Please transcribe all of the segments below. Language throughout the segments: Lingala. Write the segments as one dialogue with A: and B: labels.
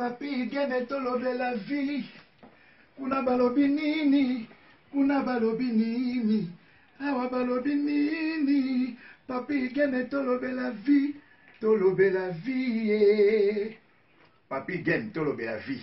A: papi gene tolobela vili kuna balobi nini kuna balobi nini awa balobi nini papi gene tolobela vi tolobela vi ye papi gene tolobela vi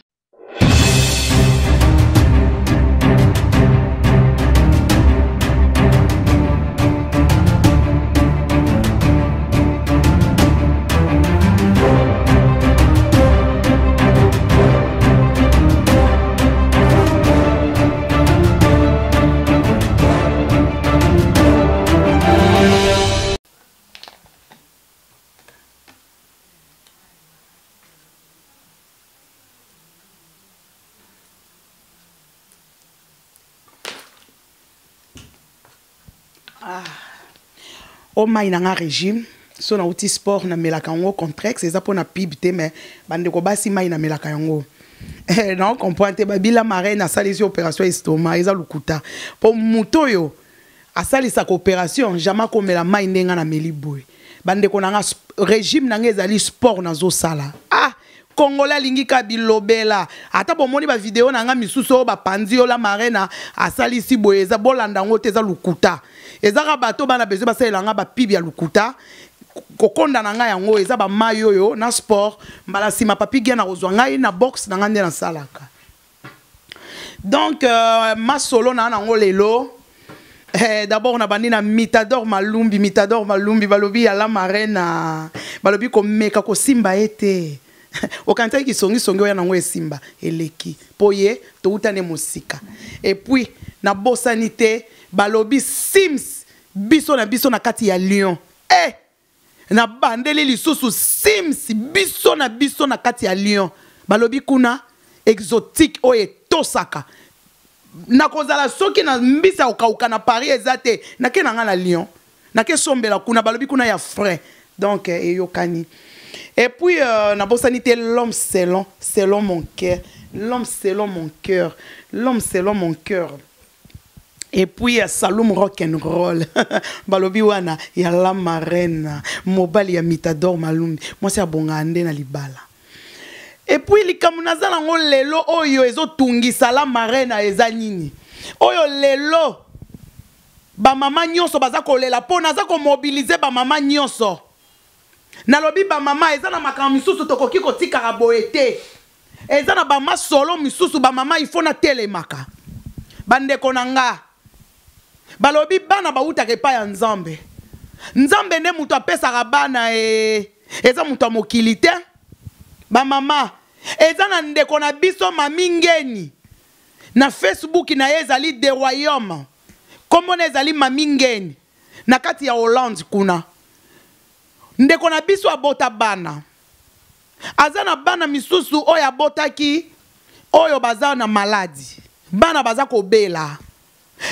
A: omai nanga régime so nauti sport namelaka yango contrex eza mpona pib te me bandeko basi mai namelaka yango eh, nao comprendre te babila maraine asalisi opération estoma eza lokuta mpo moto oyo asalisaka opération jamai akomela mai ndenge nameli boye bandeko nanga régime nanga ezali sport nazosala ah kongola alingi ka bilobela ata bomoni bavideo na nga misusu oyo bapanzi yo la marena asalisi boye eza bolanda yango te eza lukuta ezaka bato bana bezwi basalela nga bapibi ya lukuta kokonda na ngai yango eza bamai oyo na sport mbala nsima papi gia na kozwa ngai na boxe na ngai nde nasalaka donc euh, masolo na yango lelo Eh, d'abord na bandi na mitador malumbi mitador malumbi balobi yala mare na balobi komeka kosimba ye te okandisaki kisongisongi oya nango esimba eleki mpo ye towutane mosika epuis nabosani te balobi sims biso na biso na kati ya lion e eh! nabandeli lisusu sims biso na biso na kati ya lion balobi kuna exotique oyo etosaka nakozala soki na mbisa ya kokauka na paris eza te nake na nga na lion nakesombela kuna balobi kuna ya frais donc eh, eyokani eh, Et puis, euh, dans la l'homme selon, selon mon cœur. L'homme selon mon cœur. L'homme selon mon cœur. Et puis, euh, Saloum Rock and Roll. Balobi wana, ya la marraine. Mobali ya mitador malumbi. Moi, c'est abongande na libala. Et puis, likambo naza nango lelo oyo ezotungisa la marraine eza nini? Oyo lelo bamama nyonso baza kolela mpo naza komobilize bamama nyonso nalobi bamama eza na makambo misusu tokoki kotikaka boye te eza na bama solo misusu bamama ifo natelemaka bandeko na nga balobi bana bawutaka epai ya nzambe nzambe nde moto apesaka bana e... eza moto ya mokili te bamama eza na ndeko na biso mami ngeni na facebook na ye ezali de royaume nkombo na ezali mami ngeni na kati ya hollande kuna ndeko na biso abota bana aza na bana misusu oyo abotaki oyo baza na maladi bana baza kobela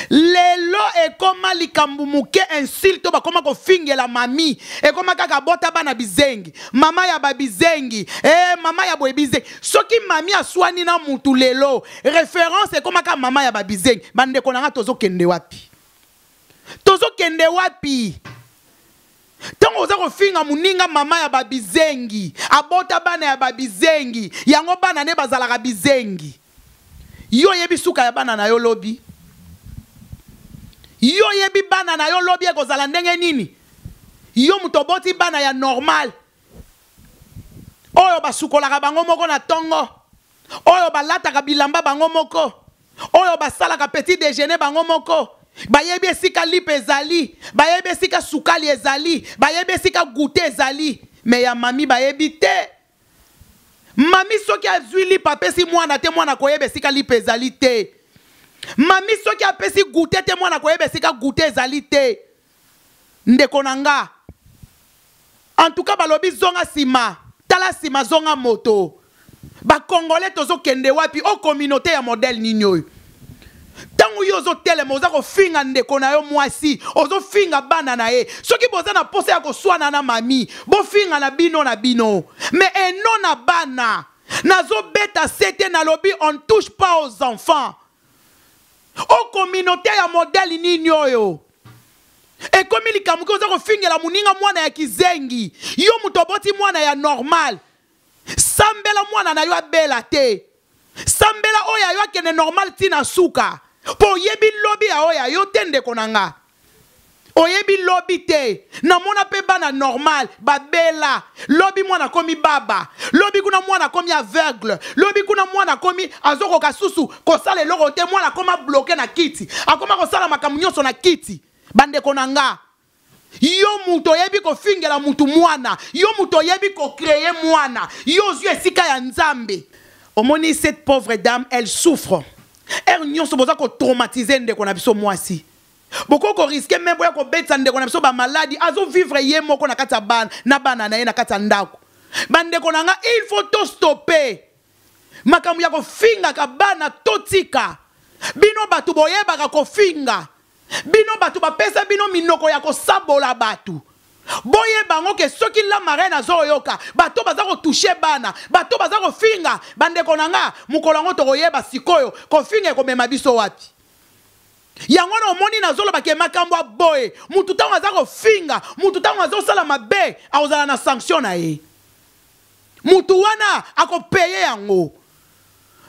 A: lelo ekoma likambo moke insulte oyo bakoma kofingela mami ekoma kaka bota bana bizengi mama ya babizengi eh, mama ya boye bizengi soki mami aswani na mutu lelo référence ekomaka mama ya babizengi bandeko na nga tozokende wapi tozokende wapi ntango oza kofinga moninga mama ya babizengi abota bana ya babizengi yango bana ne bazalaka bizengi yo oyebi suka ya bana na yo lobi yo oyebi bana na yo lobi ekozala ndenge nini yo moto oboti bana ya normal oyo basukolaka bango moko na ntongo oyo balataka bilamba bango moko oyo basalaka petit déjeuner bango moko bayebi esika lipe ezali bayebi esika sukali ezali bayebi esika gute ezali me ya mami bayebi te mami soki azwi lipe apesi mwana te mwana koyeba esika lipe ezali te mami soki apesi gute te mwana koyeba esika gute ezali te ndeko na nga en tout cas balobi zonga nsima tala nsima zonga moto bakongole tozokende wapi o oh, communauté ya modele nini oyo ntango yo ozotelema oza kofinga ndeko na yo mwasi ozofinga bana na ye soki boza na posa ya koswana na mami bofinga na bino na bino me eno na bana nazobeta sete nalobi on touche pas aux enfants okominauté oh, ya modele nini oyo ekomi likambo ki oza kofingela moninga mwana ya kizengi yo moto oboti mwana ya normal sambela mwana na yo abela te sambela oyo ayo akende normal ntina suka mpo oyebi lobi ya oyo yo te ndeko na nga oyebi lobi te namona mpe bana normal babela lobi mwana akomi baba lobi kuna mwana akomi aveugle lobi kuna mwana akomi azokoka susu kosala eloko te mwana akoma bloke na kiti akoma kosala makambo nyonso na kiti bandeko na nga yo moto oyebi kofingela motu mwana yo moto oyebi kokreye mwana yo ozwi esika ya nzambe omoni cette pauvre dame elle souffre heure nyonso boza kotraumatize ndeko na biso mwasi bokoki koriske me boya kobetisa ndeko na biso bamaladi azovivre ye moko na kati ya bana na bana na ye na kati ya ndako bandeko na nga il faut tostope makambo ya kofingaka bana totika bino bato boyebaka kofinga bino bato bapesa bino minoko ya kosabola bato boyeba yango ke soki lamare nazoyoka bato baza kotushe bana bato baza kofinga bandeko na nga mokolo yango tokoyeba sikoyo kofinga ekomema biso wapi yango na omoni nazoloba ke makambo aboye mutu ntango aza kofinga mutu ntango azosala mabe akozala na sanction na ye mutu wana akopeye yango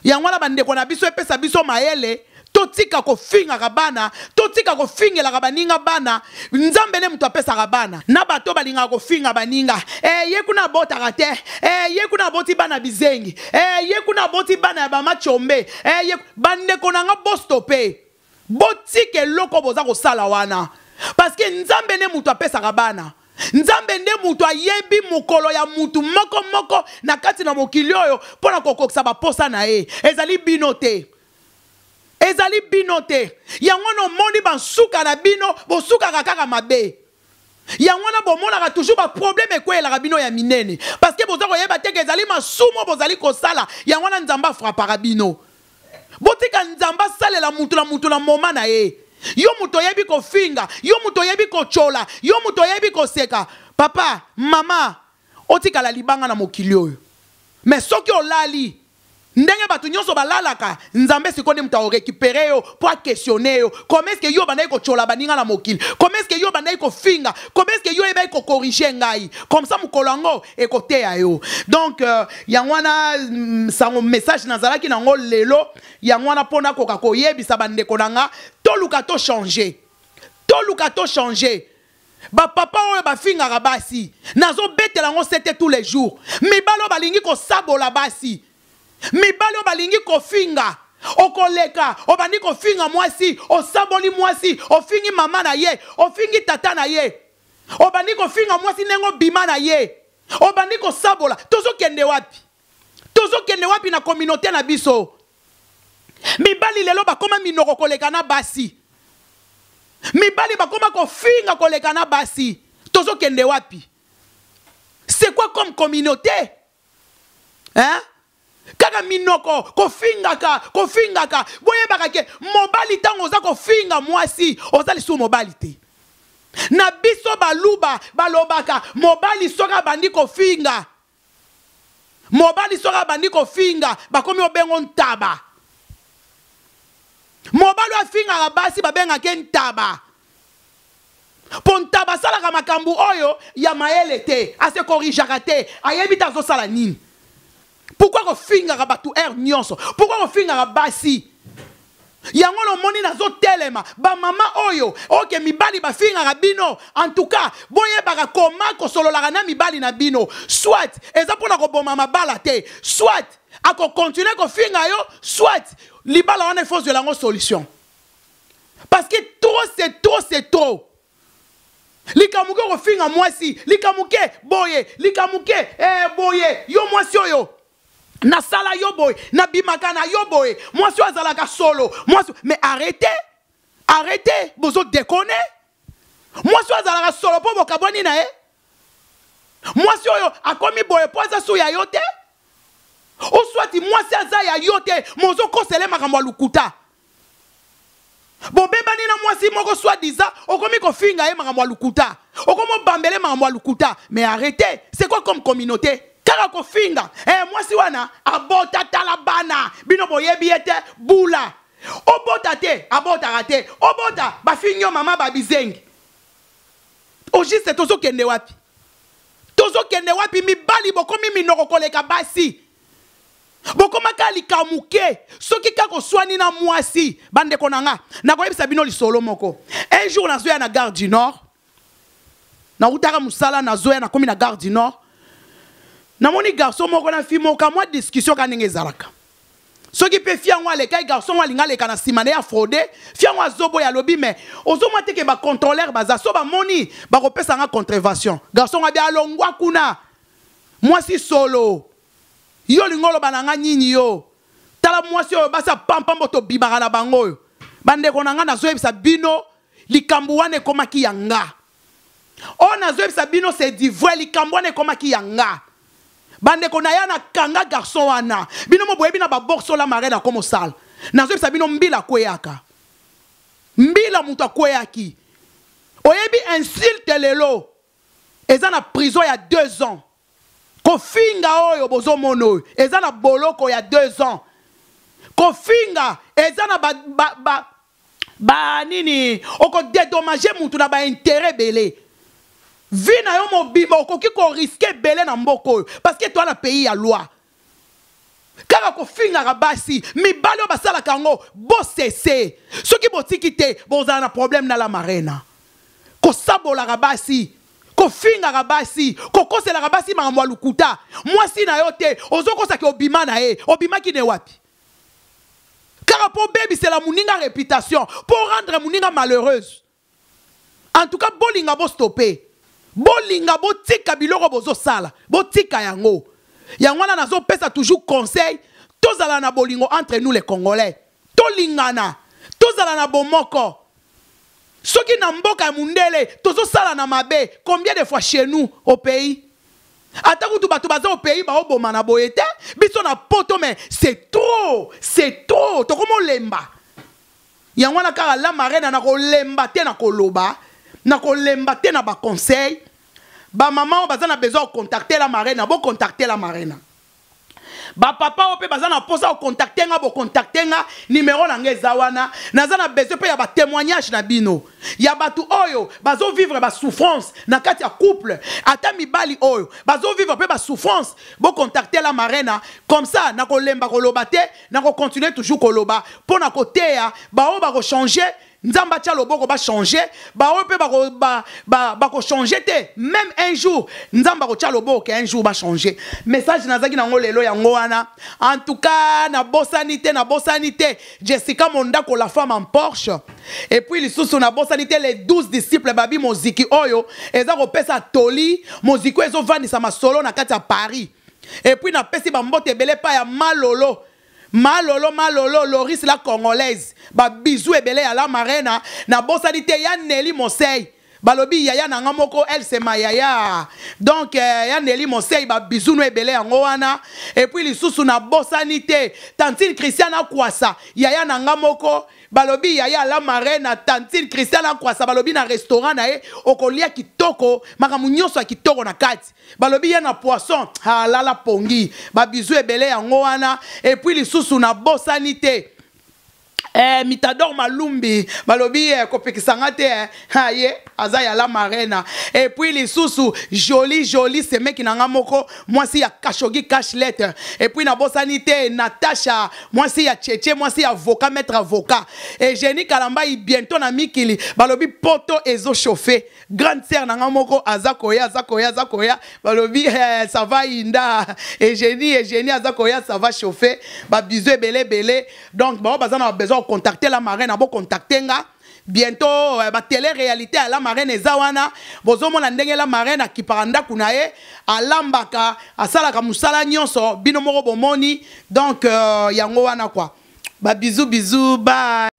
A: yango wana bandeko na biso epesa biso mayele totika kofingaka bana totika kofingelaka baninga bana nzambe nde moto apesaka bana na bato balingaka kofinga baninga e, ye kuna abotaka te e, eh, ye kuna aboti bana bizengi e, ye kuna aboti bana ya bamachombe e, eh, ye... bandeko na nga bostope botika eloko boza kosala wana parceke nzambe nde moto apesaka bana nzambe nde moto ayebi mokolo ya motu moko moko na kati na mokili oyo mpo na kokokisa baposa na ye ezali bino te ezali bino te yango na omoni basuka na bino bosukaka kaka mabe yango wana bomonaka toujours baproblème ekweyelaka bino ya minene parceke boza koyeba teke ezali masumu bozali kosala yango wana nzambe afrapaka bino botika nzambe asalela mutu na mutu na moma na ye yo moto oyebi kofinga yo moto oyebi kotyola yo moto oyebi koseka papa mama otikala libanga na mokili oyo me soki olali ndenge bato nyonso balalaka nzambe sikoyo nde moto akorécupere yo mpo questionner yo koma eske yo bandaki kotyola baninga na mokili koma eske yo bandaki kofinga koma eske yo ebaki kokorige ngai komsa mokolo yango ekoteya yo donk euh, yango wana mm, sango message nazalaki nango lelo yango wana mpo nakoka koyebisa bandeko na nga toluka tochange toluka tochange bapapa oyo bafingaka basi nazobetela yango sete tous les jours mibali oyo balingi kosabola basi mibali oyo balingi kofinga okoleka obandi kofinga mwasi osamboli mwasi ofingi mama na ye ofingi tata na ye obandi kofinga mwasi ndenge obima na ye obandi kosabola tozokende wapi tozokende wapi na kominauté na biso mibali lelo bakoma minoko koleka na basi mibali bakoma kofinga koleka na basi tozokende wapi c'est quoi comme communauté hein? kaka minoko kofingaka kofingaka boyebaka ke mobali ntango oza kofinga mwasi oza lisusu mobali te na biso baluba balobaka mobali soki abandi kofinga mobali soki abandi kofinga bakomi obengo ntaba mobali oyo afingaka basi babengake ntaba mpo ntaba asalaka makambo oyo ya mayele te asekorigeaka te ayebi te azosala nini pourquoi à bato air nyonso pourquoi kofingaka basi yango telema, ba mama oyo oke mibali bafingaka rabino. en tout cas boyebaka koma kosololaka mi bali na bino soit eza mpona mama bala te soit ako ko fina yo soit libala de la yango solution parce que trop c'est trop c'est trop likamuke ko fina mwasi likambo ke boye likamuke ke eh, boye yo mwasi yo. nasala yo boye nabimaka na yo boye mwasi oyo azalaka solo mwasi mais arrete arrete bozodekone mwasi oyo azalaka solo mpo bokabwani na ye mwasi oyo akomi boye mpo aza so ya yo te oswati mwasi aza ya yo te mozokosele makambo ya lukuta bobebani na mwasi moko swadiza okomi kofinga ye makambo ya lukuta okomi obambele makambo ya lukuta mais arrete c'est quoi comme communauté kaka kofinga eh, mwasi wana abota tala bana bino boyebi ye te bula obota te abotaka te obota bafingi yo mama babizengi ogiste tozokende wapi tozokende wapi mibali bokomi minoko koleka basi bokomaka likamuke soki kaka oswani na mwasi bandeko na nga nakoyebisa bino lisolo moko un jour nazoya na gare du nord nautaka mosala nazoya nakomi na gare du nord namoni garso moko na fille moko mwa discussion ka ndenge ezalaka soki mpe fie yango aleka garso yango alinga aleka na nsima na ye afraude fie yango azoboya alobi me ozomwa teke bacontroleur baza so bamoni bakopesa nga contravention garso yango abi alongwa kuna mwasi solo yo olinga oloba na nga nini yo tala mwasi oyo basi apampambo tobimaka na bango oyo bandeko na nga nazoyebisa bino likambo wana ekomaki ya nga oyo nazoyebisa bino c'est divrai likambo wana ekomaki ya nga bandeko na ya nakanga garson wana bino moboyebi na baborsola mare na komosala nazoyebisa bino mbila akweyaka mbila moto akweyaki oyebi insulte lelo eza na prison ya 2 ans kofinga oyo bozomona oyo eza na boloko ya 2 ans kofinga eza na ba, ba, ba, ba nini okodedomage motu na baintere ebele vie na yo mobimba okoki risquer ebele na parce que que toi la pays ya loi kaka kofingaka basi mibali oyo bo yango bosese soki botiki te bozala na problème nala marena rabasi ko ko ko se rabasi ma ya lukuta si na yo sa ki obima na e. obima obimaki ne wapi kaka se la muninga réputation pour rendre muninga malheureuse en tout cas bolinga stopper bolinga botika biloko bozosala botika yango yango wana nazopesa toujours conseil tozala na bolingo entre nous les congolais tolingana tozala na bomoko soki na mboka ya mondele tozosala na mabe combien de fois chez nous au pays ata kutu bato baza opei baoboma na boye te biso na poto me c'est trop c'est trop tokomolemba yango wana kaka la marena na kolemba te na koloba na kolemba te na baconseil ba maman baza na besoin de contacter la marraine bo contacter la marraine ba papa ope baza na posa contacter nga bo contacter nga numéro na zawana. wana naza na besoin pe ya ba témoignage na bino ya batu oyo bazo vivre ba souffrance na kati ya couple ata bali oyo bazo vivre pe ba souffrance bo contacter la marraine comme ça na kolemba ko lobate, na ko continuer toujours koloba côté kotea ba o ba ko changer nzambe atia loboko bachange baoyo mpe bakochange te même un jour nzambe akotia loboko ke un jour bachange message nazalaki nango lelo yango wana en tout cas nabosani te nabosani te jessica mondako la femme en porche et puis lisusu nabosani te les douze disciples babi moziki oyo eza kopesa toli moziki oyo ezovandisa masolo na kati ya paris et puis napesi bambote ebele epai ya malolo malolo malolo loris la congolaise babizu ebele ya la marena nabosani te ya neli mosei balobi yaya na nga moko elsema yaya donc eh, ya neli mosei babizunu ebele yango wana epuis lisusu nabosani te tantine christian akwasa yaya na nga moko balobi yaya ala marin na tantine christian ankwasa balobi na restaurant na ye okolia kitoko makambo nyonso ya kitoko na kati balobi ye na poisson alala ah, pongi babizu ebele yango wana epuis lisusu nabosani te Eh, mitador malumbi balobi eh, kopekisanga te eh, ye aza yala marena epuis lisusu joli joli semeki na nga moko mwasi ya kashogi cashlet epuis nabosani te natasha mwasi ya cheche mwasi ya voka maître avoka egeni kalambai biento na mikili balobi poto ezochauffe grande sere na nga moko aza koya aza koya aza koya balobi eh, sava inda egeni egeni aza koya sava chauffe babizo ebele ebele donc bango baza na contacté la marraine à contacté nga bientôt la euh, télé réalité la marraine zawana. bozomona ndenge la marraine akipaka à à à à à mosala nyonso bino bomoni donc euh, yango wana ba bisou bisou bye